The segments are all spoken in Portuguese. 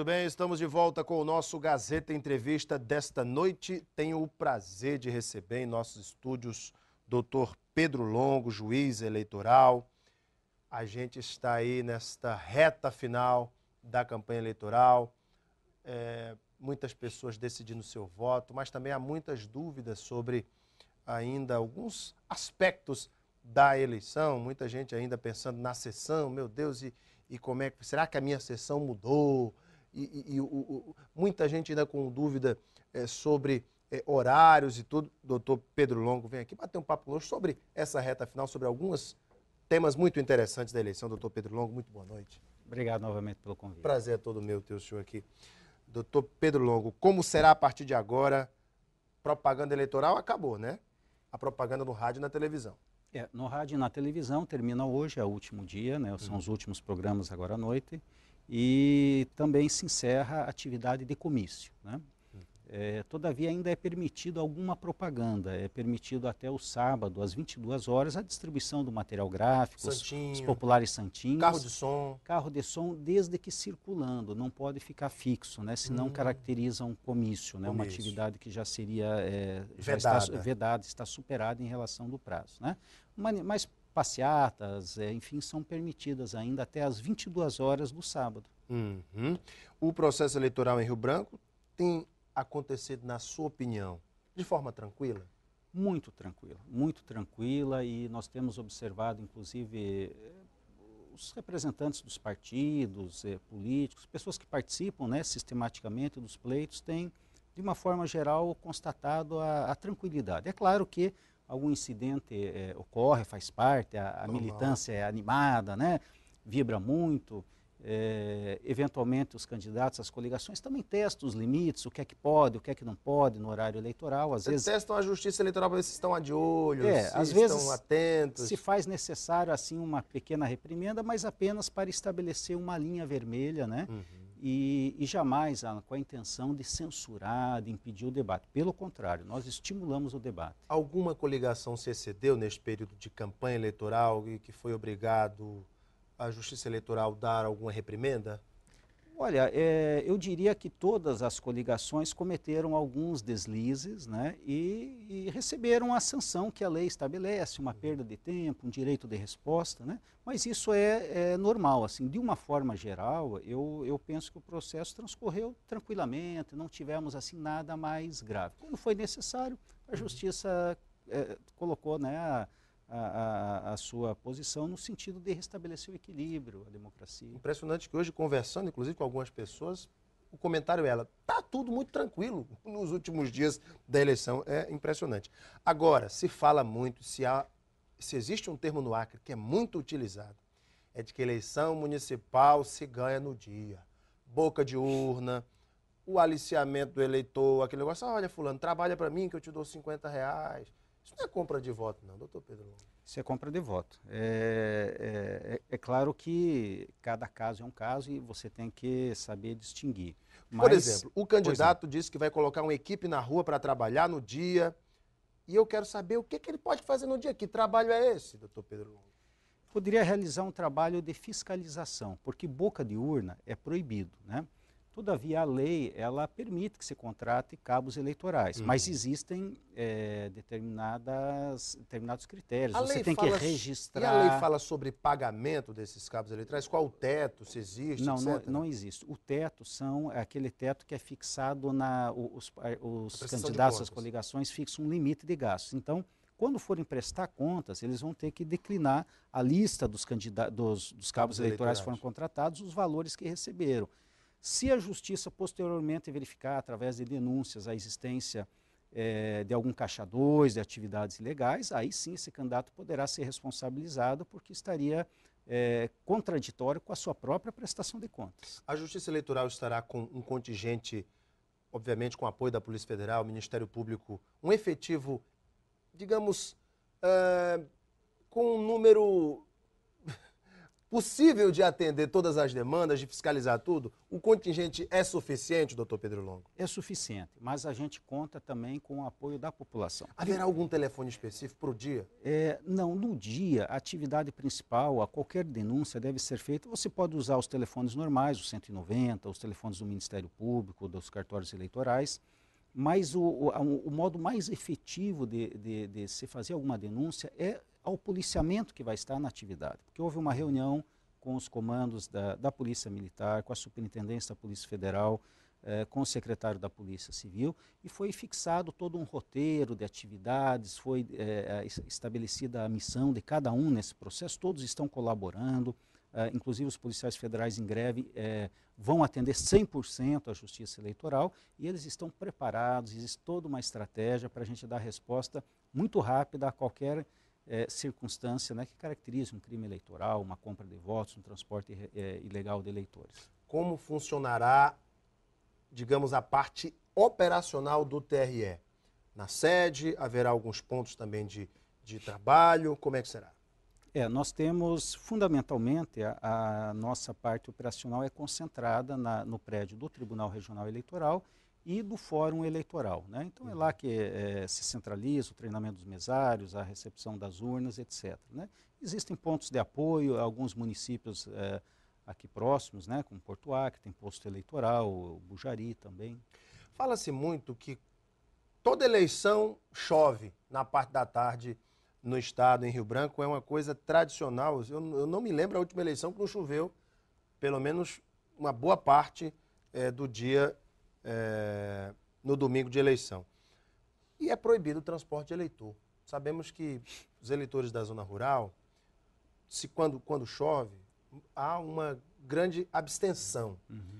Muito bem, estamos de volta com o nosso Gazeta Entrevista desta noite. Tenho o prazer de receber em nossos estúdios doutor Pedro Longo, juiz eleitoral. A gente está aí nesta reta final da campanha eleitoral. É, muitas pessoas decidindo seu voto, mas também há muitas dúvidas sobre ainda alguns aspectos da eleição. Muita gente ainda pensando na sessão, meu Deus, e, e como é que será que a minha sessão mudou? e, e o, o, muita gente ainda com dúvida é, sobre é, horários e tudo. Doutor Pedro Longo vem aqui bater um papo conosco sobre essa reta final, sobre alguns temas muito interessantes da eleição. Doutor Pedro Longo, muito boa noite. Obrigado novamente pelo convite. Prazer é todo meu ter o senhor aqui. Doutor Pedro Longo, como será a partir de agora? Propaganda eleitoral acabou, né? A propaganda no rádio e na televisão. É, no rádio e na televisão termina hoje, é o último dia, né? São uhum. os últimos programas agora à noite e também se encerra a atividade de comício. Né? É, todavia, ainda é permitido alguma propaganda, é permitido até o sábado, às 22 horas, a distribuição do material gráfico, Santinho, os populares santinhos. Carro de som. Carro de som, desde que circulando, não pode ficar fixo, né? senão hum. caracteriza um comício, né? comício. uma atividade que já seria é, já vedada. Está, vedada, está superada em relação do prazo. Né? Mas, mas passeatas, é, enfim, são permitidas ainda até as 22 horas do sábado. Uhum. O processo eleitoral em Rio Branco tem acontecido, na sua opinião, de forma tranquila? Muito tranquila, muito tranquila e nós temos observado, inclusive, os representantes dos partidos é, políticos, pessoas que participam né, sistematicamente dos pleitos, têm, de uma forma geral, constatado a, a, tranquilidade. É claro que algum incidente é, ocorre, faz parte, a, a militância é animada, né? vibra muito. É, eventualmente os candidatos, as coligações também testam os limites, o que é que pode, o que é que não pode no horário eleitoral. Às Vocês vezes testam a justiça eleitoral para ver se estão de olho, é, se às vezes, estão atentos. Se faz necessário assim uma pequena reprimenda, mas apenas para estabelecer uma linha vermelha, né? Uhum e, e jamais com a intenção de censurar, de impedir o debate. Pelo contrário, nós estimulamos o debate. Alguma coligação se excedeu neste período de campanha eleitoral e que foi obrigado a Justiça Eleitoral dar alguma reprimenda? Olha, é, eu diria que todas as coligações cometeram alguns deslizes né, e, e, receberam a sanção que a lei estabelece, uma perda de tempo, um direito de resposta, né, mas isso é, é normal. assim. De uma forma geral, eu, eu, penso que o processo transcorreu tranquilamente, não tivemos assim nada mais grave. Quando foi necessário, a uhum. Justiça é, colocou né, a, a, a, sua posição no sentido de restabelecer o equilíbrio, a democracia. Impressionante que hoje, conversando, inclusive, com algumas pessoas, o comentário é está tudo muito tranquilo nos últimos dias da eleição. É impressionante. Agora, se fala muito, se, há, se existe um termo no Acre que é muito utilizado, é de que eleição municipal se ganha no dia. Boca de urna, o aliciamento do eleitor, aquele negócio, ah, olha fulano, trabalha para mim que eu te dou 50 reais isso não é compra de voto, não, doutor Pedro Longo. Isso é compra de voto. É, é, é, é claro que cada caso é um caso e você tem que saber distinguir. Mas, Por exemplo, o é. candidato disse que vai colocar uma equipe na rua para trabalhar no dia. E eu quero saber o que, que ele pode fazer no dia. Que trabalho é esse, doutor Pedro Longo? Poderia realizar um trabalho de fiscalização, porque boca de urna é proibido, né? Todavia, a lei ela permite que se contrate cabos eleitorais, uhum. mas existem é, determinadas, determinados critérios. A Você tem que registrar. E a lei fala sobre pagamento desses cabos eleitorais? Qual o teto, se existe? Não, não, não, existe. O teto são é aquele teto que é fixado na. Os, os candidatos às coligações fixam um limite de gastos. Então, quando forem prestar contas, eles vão ter que declinar a lista dos, dos, dos cabos eleitorais que foram contratados, os valores que receberam. Se a justiça posteriormente verificar, através de denúncias, a existência é, de algum caixa 2, de atividades ilegais, aí sim esse candidato poderá ser responsabilizado porque estaria é, contraditório com a sua própria prestação de contas. A Justiça Eleitoral estará com um contingente, obviamente com apoio da Polícia Federal, Ministério Público, um efetivo, digamos, eh, com um número possível de atender todas as demandas, de fiscalizar tudo? O contingente é suficiente, doutor Pedro Longo? É suficiente, mas a gente conta também com o apoio da população. Haverá algum telefone específico para o dia? É, não, no dia, a atividade principal, a qualquer denúncia deve ser feita. Você pode usar os telefones normais, os 190, os telefones do Ministério Público, dos cartórios eleitorais. Mas o, o, o modo mais efetivo de, de, de se fazer alguma denúncia é ao policiamento que vai estar na atividade. Porque houve uma reunião com os comandos da, da Polícia Militar, com a Superintendência da Polícia Federal, eh, com o secretário da Polícia Civil, e foi fixado todo um roteiro de atividades, foi eh, estabelecida a missão de cada um nesse processo, todos estão colaborando. Uh, inclusive os policiais federais em greve eh, vão atender 100% à justiça eleitoral e eles estão preparados, existe toda uma estratégia para a gente dar resposta muito rápida a qualquer eh, circunstância né, que caracterize um crime eleitoral, uma compra de votos, um transporte eh, ilegal de eleitores. Como funcionará, digamos, a parte operacional do TRE? Na sede, haverá alguns pontos também de, de trabalho, como é que será? É, nós temos fundamentalmente a, a nossa parte operacional é concentrada na, no prédio do Tribunal Regional Eleitoral e do Fórum Eleitoral. Né? Então uhum. é lá uhum. que é, se centraliza o treinamento dos mesários, a recepção das urnas, etc. Né? Existem pontos de apoio, alguns municípios é, aqui próximos, né, como Porto Acre, tem posto eleitoral, Bujari também. Fala-se muito que toda eleição chove na parte da tarde no estado, em Rio Branco, é uma coisa tradicional. Eu, eu não me lembro a última eleição que não choveu, pelo menos uma boa parte é, do dia é, no domingo de eleição. E é proibido o transporte de eleitor. Sabemos que os eleitores da zona rural, se quando, quando chove, há uma grande abstenção. Uhum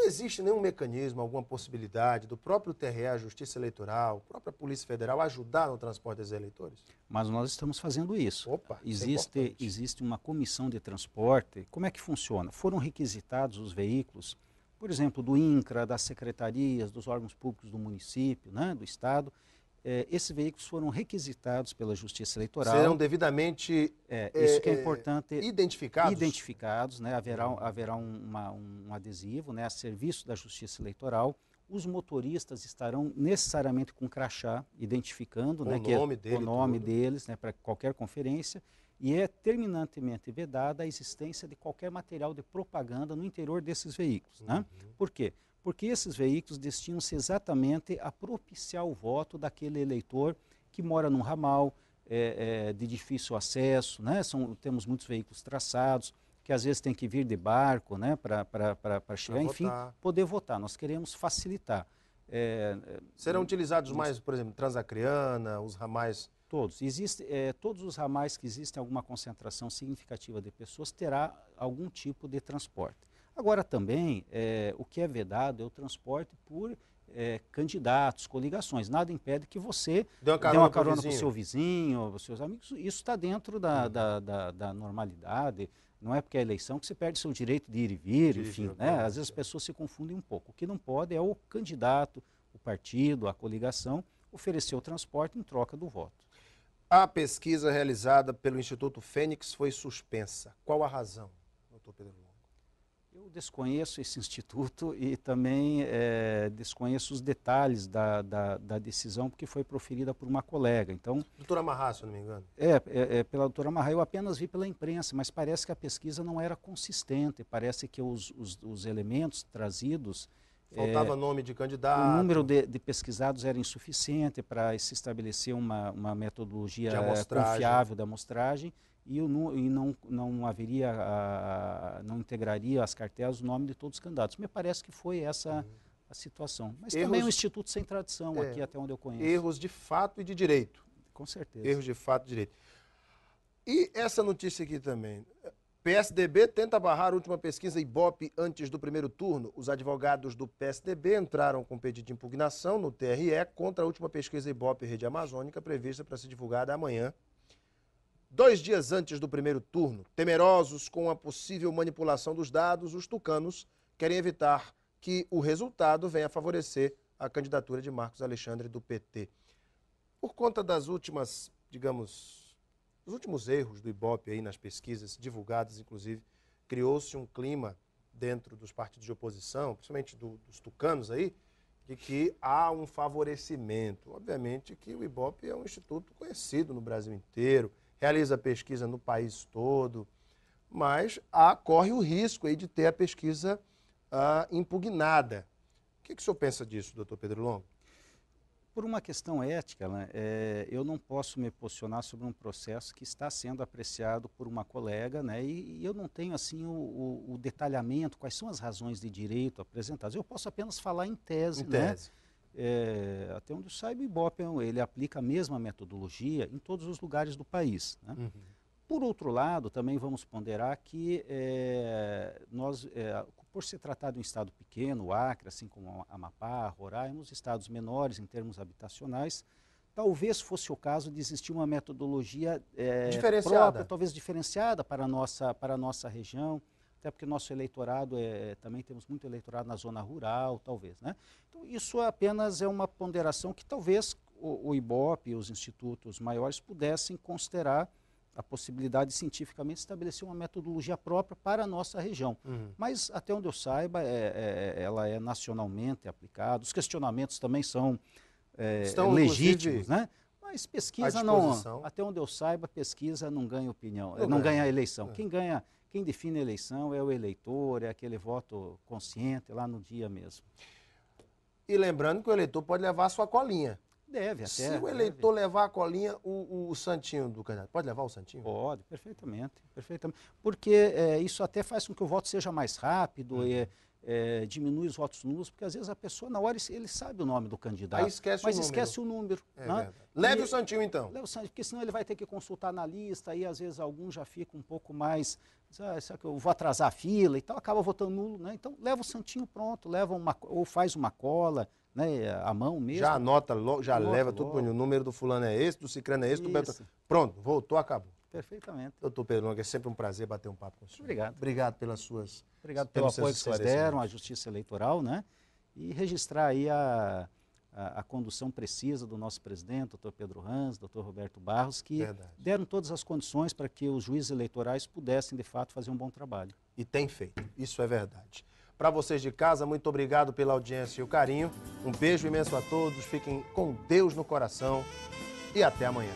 não existe nenhum mecanismo, alguma possibilidade do próprio TRE, a Justiça Eleitoral, própria Polícia Federal ajudar no transporte dos eleitores? Mas nós estamos fazendo isso. Opa, é existe, é existe uma comissão de transporte. Como é que funciona? Foram requisitados os veículos, por exemplo, do INCRA, das secretarias, dos órgãos públicos do município, né, do Estado, é, esses veículos foram requisitados pela Justiça Eleitoral. Serão devidamente é, é isso que é, é importante identificados. Identificados, né? haverá, uhum. haverá um, uma, um adesivo né? a serviço da Justiça Eleitoral. Os motoristas estarão necessariamente com crachá, identificando né, o né, nome, é, dele, o nome tudo. deles né, para qualquer conferência. E é terminantemente vedada a existência de qualquer material de propaganda no interior desses veículos. Né? Uhum. Né? Por quê? porque esses veículos destinam-se exatamente a propiciar o voto daquele eleitor que mora num ramal é, é, de difícil acesso, né? São, temos muitos veículos traçados, que às vezes tem que vir de barco né? para chegar, enfim, votar. poder votar. Nós queremos facilitar. É, é Serão utilizados mais, por exemplo, Transacriana, os ramais... Todos. Existe, é, todos os ramais que existem alguma concentração significativa de pessoas terá algum tipo de transporte. Agora também, é, o que é vedado é o transporte por é, candidatos, coligações. Nada impede que você dê uma carona para o seu vizinho, para os seus amigos. Isso está dentro da, uhum. da, da, da, normalidade. Não é porque é eleição que você perde seu direito de ir e vir, Sim, enfim. Né? Às vezes as é. pessoas se confundem um pouco. O que não pode é o candidato, o partido, a coligação, oferecer o transporte em troca do voto. A pesquisa realizada pelo Instituto Fênix foi suspensa. Qual a razão, doutor Pedro Lula? desconheço esse instituto e também é, desconheço os detalhes da, da, da, decisão, porque foi proferida por uma colega. Então, doutora Marra, se eu não me engano. É, é, é pela doutora Marra. Eu apenas vi pela imprensa, mas parece que a pesquisa não era consistente. Parece que os, os, os elementos trazidos... Faltava eh, nome de candidato. O número de, de pesquisados era insuficiente para se estabelecer uma, uma metodologia confiável da amostragem e, eu não, e não, não haveria, não integraria as cartelas o nome de todos os candidatos. Me parece que foi essa uhum. a situação. Mas erros, também é um instituto sem tradição, é, aqui até onde eu conheço. Erros de fato e de direito. Com certeza. Erros de fato e de direito. E essa notícia aqui também. PSDB tenta barrar a última pesquisa Ibope antes do primeiro turno. Os advogados do PSDB entraram com pedido de impugnação no TRE contra a última pesquisa Ibope Rede Amazônica prevista para ser divulgada amanhã, Dois dias antes do primeiro turno, temerosos com a possível manipulação dos dados, os tucanos querem evitar que o resultado venha favorecer a candidatura de Marcos Alexandre do PT. Por conta das últimas, digamos, os últimos erros do Ibope aí nas pesquisas divulgadas, inclusive, criou-se um clima dentro dos partidos de oposição, principalmente do, dos tucanos aí, de que há um favorecimento. Obviamente que o Ibope é um instituto conhecido no Brasil inteiro, realiza pesquisa no país todo, mas há, corre o risco aí de ter a pesquisa ah, impugnada. O que, que o senhor pensa disso, doutor Pedro Longo? Por uma questão ética, né, é, eu não posso me posicionar sobre um processo que está sendo apreciado por uma colega, né, e, e eu não tenho assim o, o, o, detalhamento, quais são as razões de direito apresentadas. Eu posso apenas falar em tese, em né? tese é, até onde saiba, o Ibope ele aplica a mesma metodologia em todos os lugares do país. Né? Uhum. Por outro lado, também vamos ponderar que é, nós, é, por se tratar de um estado pequeno, o Acre, assim como Amapá, Roraima, os estados menores em termos habitacionais, talvez fosse o caso de existir uma metodologia é, diferenciada. própria, talvez diferenciada para a nossa, para a nossa região até porque nosso eleitorado é, é, também temos muito eleitorado na zona rural, talvez. Né? Então, isso apenas é uma ponderação que talvez o, o IBOP e os institutos maiores pudessem considerar a possibilidade de cientificamente estabelecer uma metodologia própria para a nossa região. Uhum. Mas, até onde eu saiba, é, é, ela é nacionalmente aplicada, os questionamentos também são é, Estão, legítimos, né? Mas pesquisa não. Até onde eu saiba, pesquisa não ganha opinião, não, ganha, eleição. É. Quem ganha, quem define a eleição é o eleitor, é aquele voto consciente lá no dia mesmo. E lembrando que o eleitor pode levar a sua colinha. Deve, até. Se o eleitor deve. levar a colinha, o, o santinho do candidato, pode levar o santinho? Pode, perfeitamente. perfeitamente. Porque é, isso até faz com que o voto seja mais rápido. Uhum. E, é, diminui os votos nulos, porque às vezes a pessoa, na hora, ele sabe o nome do candidato, esquece mas o esquece o número. É né? Leve e, o Santinho, então. Leve o Santinho, porque senão ele vai ter que consultar na lista, aí às vezes algum já fica um pouco mais, ah, será que eu vou atrasar a fila e tal, acaba votando nulo, né? Então, leva o Santinho pronto, leva uma, ou faz uma cola, né, a mão mesmo. Já anota, logo, já anota leva logo. tudo, o número do fulano é esse, do cicrano é esse, Isso. do Beto... Pronto, voltou, acabou. Perfeitamente. Doutor Pedro Longa, é sempre um prazer bater um papo com o senhor. Obrigado. Obrigado pelas suas. Obrigado pelo apoio que vocês deram à Justiça Eleitoral, né? E registrar aí a, a, a, condução precisa do nosso presidente, doutor Pedro Hans, doutor Roberto Barros, que Verdade. deram todas as condições para que os juízes eleitorais pudessem, de fato, fazer um bom trabalho. E tem feito, isso é verdade. Para vocês de casa, muito obrigado pela audiência e o carinho. Um beijo imenso a todos, fiquem com Deus no coração e até amanhã.